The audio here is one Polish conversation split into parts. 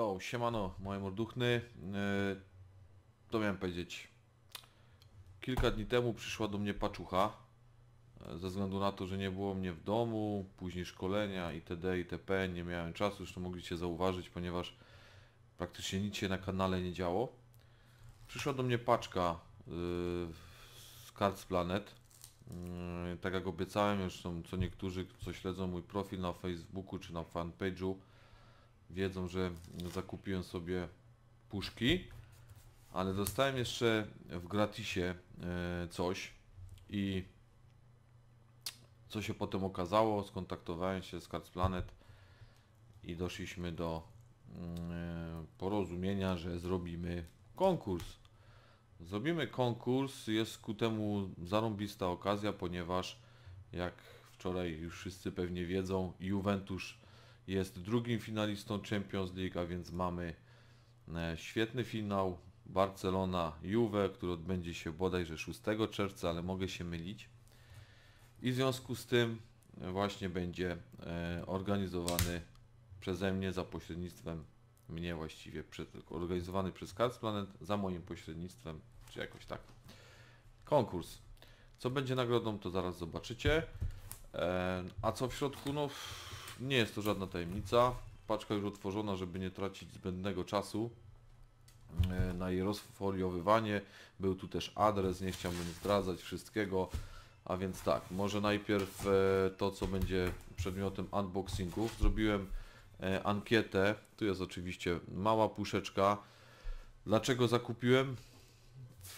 Yo, siemano, moje morduchny. E, to miałem powiedzieć. Kilka dni temu przyszła do mnie paczucha. E, ze względu na to, że nie było mnie w domu, później szkolenia itd. itp. Nie miałem czasu, już to mogliście zauważyć, ponieważ praktycznie nic się na kanale nie działo. Przyszła do mnie paczka e, z Cards Planet. tak jak obiecałem, zresztą co niektórzy, co śledzą mój profil na Facebooku czy na fanpage'u, wiedzą, że zakupiłem sobie puszki, ale dostałem jeszcze w gratisie e, coś i co się potem okazało, skontaktowałem się z Cards Planet i doszliśmy do mm, e, porozumienia, że zrobimy konkurs. Zrobimy konkurs, jest ku temu zarąbista okazja, ponieważ jak wczoraj już wszyscy pewnie wiedzą, Juventus jest drugim finalistą Champions League, a więc mamy e, świetny finał Barcelona Juve, który odbędzie się bodajże 6 czerwca, ale mogę się mylić. I w związku z tym e, właśnie będzie e, organizowany przeze mnie za pośrednictwem mnie właściwie organizowany przez Cards Planet za moim pośrednictwem, czy jakoś tak. Konkurs. Co będzie nagrodą, to zaraz zobaczycie. A co w środku? No, nie jest to żadna tajemnica. Paczka już otworzona, żeby nie tracić zbędnego czasu e, na jej rozfoliowywanie. Był tu też adres, nie chciałbym zdradzać wszystkiego. A więc tak, może najpierw e, to, co będzie przedmiotem unboxingów. Zrobiłem e, ankietę. Tu jest oczywiście mała puszeczka. Dlaczego zakupiłem?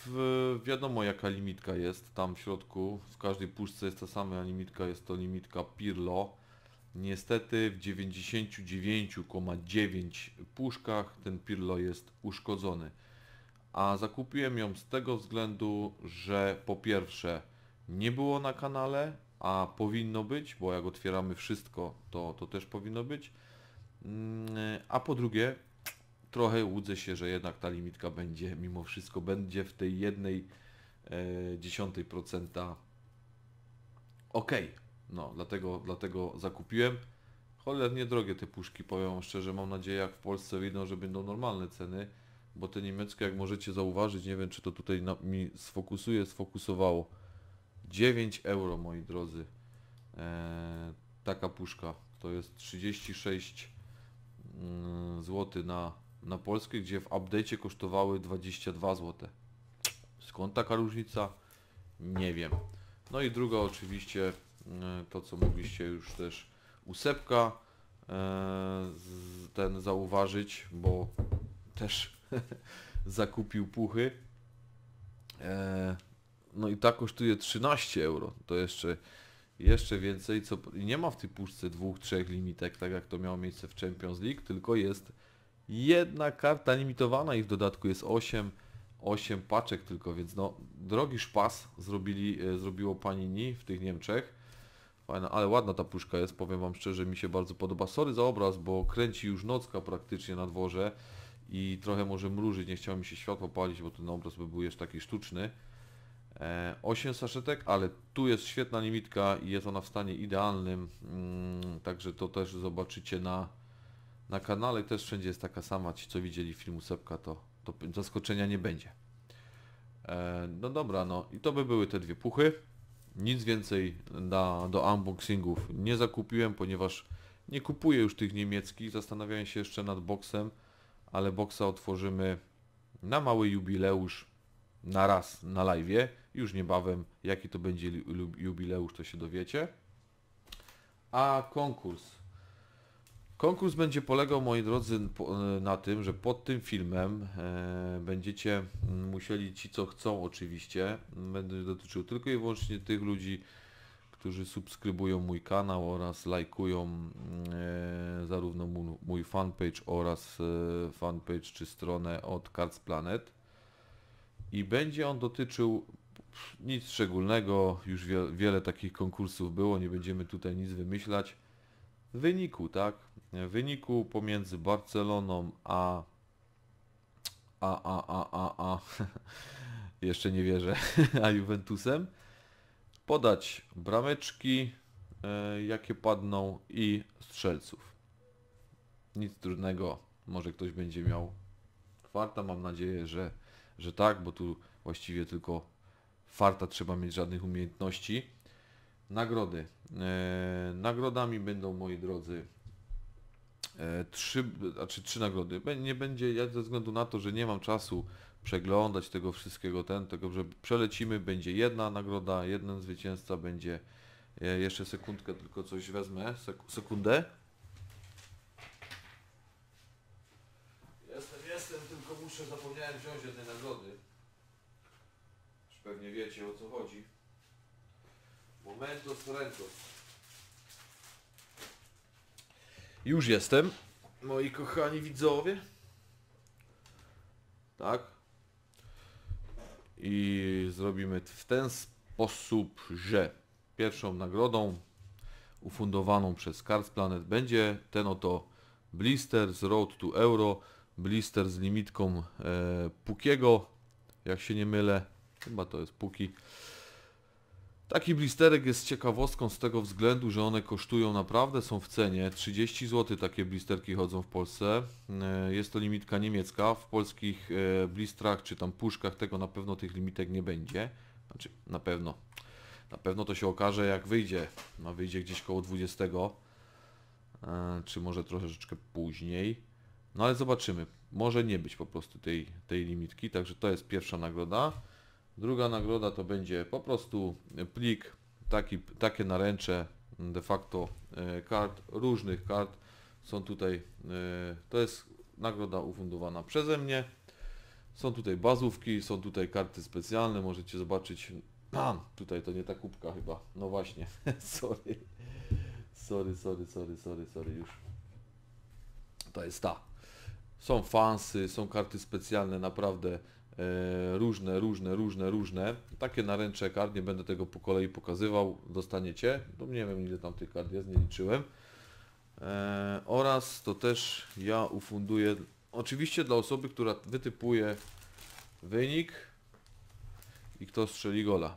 W, wiadomo jaka limitka jest tam w środku. W każdej puszce jest ta sama limitka, jest to limitka Pirlo. Niestety w 99,9 puszkach ten Pirlo jest uszkodzony. A zakupiłem ją z tego względu, że po pierwsze nie było na kanale, a powinno być, bo jak otwieramy wszystko, to, to też powinno być. Mm, a po drugie, trochę łudzę się, że jednak ta limitka będzie, mimo wszystko będzie w tej jednej e, dziesiątej procenta ok, no, dlatego, dlatego zakupiłem. Cholernie drogie te puszki, powiem szczerze, mam nadzieję jak w Polsce widzą, że będą normalne ceny, bo te niemieckie jak możecie zauważyć, nie wiem czy to tutaj na, mi sfokusuje, sfokusowało. 9 euro moi drodzy. E, taka puszka to jest 36 mm, zł na, na Polskę, gdzie w update'cie kosztowały 22 zł. Skąd taka różnica? Nie wiem. No i druga oczywiście E, to co mogliście już też u Sepka e, ten zauważyć, bo też zakupił puchy. E, no i ta kosztuje 13 euro. To jeszcze, jeszcze więcej. Co, nie ma w tej puszce dwóch, trzech limitek, tak jak to miało miejsce w Champions League, tylko jest jedna karta limitowana i w dodatku jest 8, 8 paczek tylko, więc no drogi szpas zrobili, zrobiło ni w tych Niemczech. Fajna, ale ładna ta puszka jest, powiem wam szczerze, mi się bardzo podoba. Sorry za obraz, bo kręci już nocka praktycznie na dworze i trochę może mrużyć, nie chciało mi się światło palić, bo ten obraz by był jeszcze taki sztuczny. 8 e, saszetek, ale tu jest świetna limitka i jest ona w stanie idealnym, mm, także to też zobaczycie na, na kanale, też wszędzie jest taka sama, ci co widzieli filmu Sepka, to, to zaskoczenia nie będzie. E, no dobra, no i to by były te dwie puchy. Nic więcej na, do unboxingów nie zakupiłem, ponieważ nie kupuję już tych niemieckich. Zastanawiałem się jeszcze nad boksem, ale boksa otworzymy na mały jubileusz na raz na live. Już niebawem jaki to będzie jubileusz to się dowiecie. A konkurs Konkurs będzie polegał, moi drodzy, e, na tym, że pod tym filmem e, będziecie mm, musieli, ci co chcą oczywiście, mm, będę dotyczył tylko i wyłącznie tych ludzi, którzy subskrybują mój kanał oraz lajkują mm, e, zarówno mój fanpage oraz fanpage czy stronę od Cards Planet. I będzie on dotyczył nic szczególnego, już wiele takich konkursów było, nie będziemy tutaj nic wymyślać. Wyniku, tak? W wyniku pomiędzy Barceloną a... A, a, a, a, a... Jeszcze nie wierzę. a Juventusem. Podać brameczki, e, jakie padną i strzelców. Nic trudnego. Może ktoś będzie miał farta. Mam nadzieję, że, że tak, bo tu właściwie tylko farta trzeba mieć żadnych umiejętności. Nagrody. E, nagrodami będą, moi drodzy, E, trzy, znaczy trzy nagrody. Nie będzie, ja ze względu na to, że nie mam czasu przeglądać tego wszystkiego, ten, tego, że przelecimy, będzie jedna nagroda, jeden zwycięzca będzie, e, jeszcze sekundkę tylko coś wezmę, sekundę. Jestem, jestem, tylko muszę, zapomniałem wziąć jednej nagrody. Już pewnie wiecie o co chodzi. Momento, Rentos. Już jestem. Moi kochani widzowie. Tak. I zrobimy w ten sposób, że pierwszą nagrodą ufundowaną przez Cards Planet będzie ten oto blister z Road to Euro. Blister z limitką e, Pukiego. Jak się nie mylę. Chyba to jest Puki. Taki blisterek jest ciekawostką z tego względu, że one kosztują naprawdę, są w cenie. 30 zł takie blisterki chodzą w Polsce. E, jest to limitka niemiecka. W polskich e, blistrach czy tam puszkach tego na pewno tych limitek nie będzie. Znaczy na pewno. Na pewno to się okaże jak wyjdzie. No wyjdzie gdzieś koło 20. E, czy może troszeczkę później. No ale zobaczymy. Może nie być po prostu tej, tej limitki. Także to jest pierwsza nagroda. Druga nagroda to będzie po prostu plik, taki, takie naręcze de facto e, kart, różnych kart. Są tutaj, e, to jest nagroda ufundowana przeze mnie. Są tutaj bazówki, są tutaj karty specjalne, możecie zobaczyć. A, tutaj to nie ta kubka chyba. No właśnie, sorry. Sorry, sorry, sorry, sorry, sorry, już. To jest ta. Są fansy, są karty specjalne, naprawdę E, różne, różne, różne, różne. Takie naręcze kart, nie będę tego po kolei pokazywał, dostaniecie. No nie wiem ile tam tych kart jest, nie liczyłem. E, oraz to też ja ufunduję, oczywiście dla osoby, która wytypuje wynik i kto strzeli gola.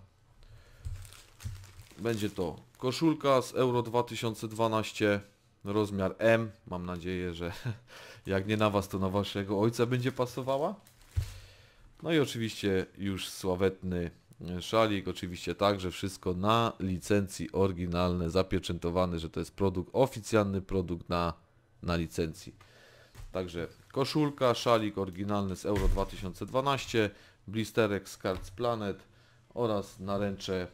Będzie to koszulka z Euro 2012 rozmiar M. Mam nadzieję, że jak nie na Was, to na Waszego ojca będzie pasowała. No i oczywiście już sławetny e, szalik, oczywiście także wszystko na licencji oryginalne, zapieczętowany, że to jest produkt, oficjalny produkt na, na licencji. Także koszulka, szalik oryginalny z Euro 2012, blisterek z Cards Planet oraz naręcze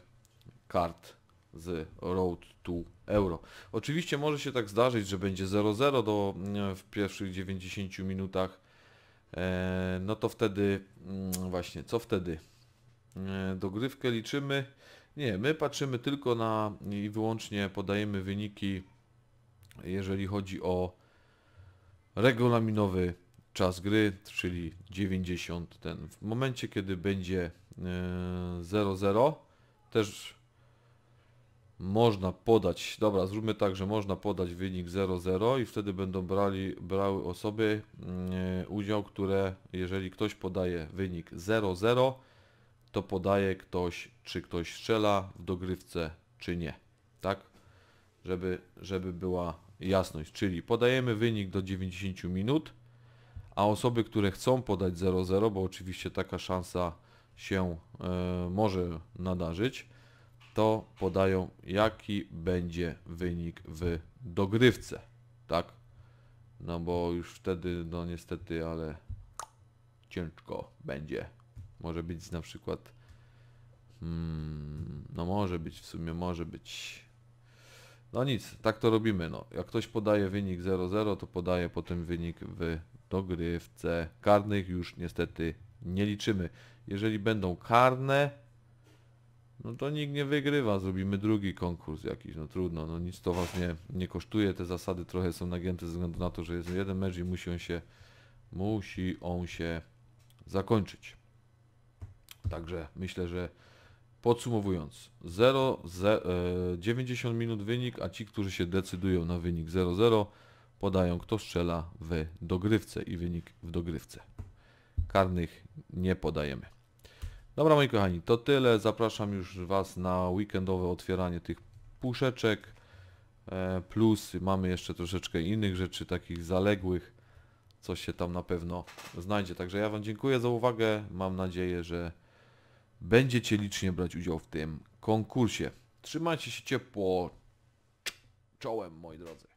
kart z Road to Euro. Oczywiście może się tak zdarzyć, że będzie 0-0 do, mm, w pierwszych 90 minutach E, no to wtedy mm, właśnie, co wtedy? E, dogrywkę liczymy. Nie, my patrzymy tylko na i wyłącznie podajemy wyniki, jeżeli chodzi o regulaminowy czas gry, czyli 90 ten. W momencie, kiedy będzie 0,0 e, też można podać, dobra, zróbmy tak, że można podać wynik 0,0 i wtedy będą brali, brały osoby mm, udział, które jeżeli ktoś podaje wynik 0,0, to podaje ktoś, czy ktoś strzela w dogrywce, czy nie. Tak? Żeby, żeby była jasność. Czyli podajemy wynik do 90 minut, a osoby, które chcą podać 0,0, bo oczywiście taka szansa się e, może nadarzyć, to podają jaki będzie wynik w dogrywce, tak? No bo już wtedy, no niestety, ale ciężko będzie. Może być na przykład, hmm, no może być, w sumie może być. No nic, tak to robimy, no. Jak ktoś podaje wynik 0-0, to podaje potem wynik w dogrywce. Karnych już niestety nie liczymy. Jeżeli będą karne, no to nikt nie wygrywa, zrobimy drugi konkurs jakiś, no trudno, no nic to was nie, nie kosztuje, te zasady trochę są nagięte ze względu na to, że jest jeden mecz i musi on się, musi on się zakończyć. Także myślę, że podsumowując, 0, 0 90 minut wynik, a ci, którzy się decydują na wynik 0-0, podają kto strzela w dogrywce i wynik w dogrywce. Karnych nie podajemy. Dobra moi kochani, to tyle. Zapraszam już Was na weekendowe otwieranie tych puszeczek. E, plus mamy jeszcze troszeczkę innych rzeczy, takich zaległych, co się tam na pewno znajdzie. Także ja Wam dziękuję za uwagę. Mam nadzieję, że będziecie licznie brać udział w tym konkursie. Trzymajcie się ciepło czołem, moi drodzy.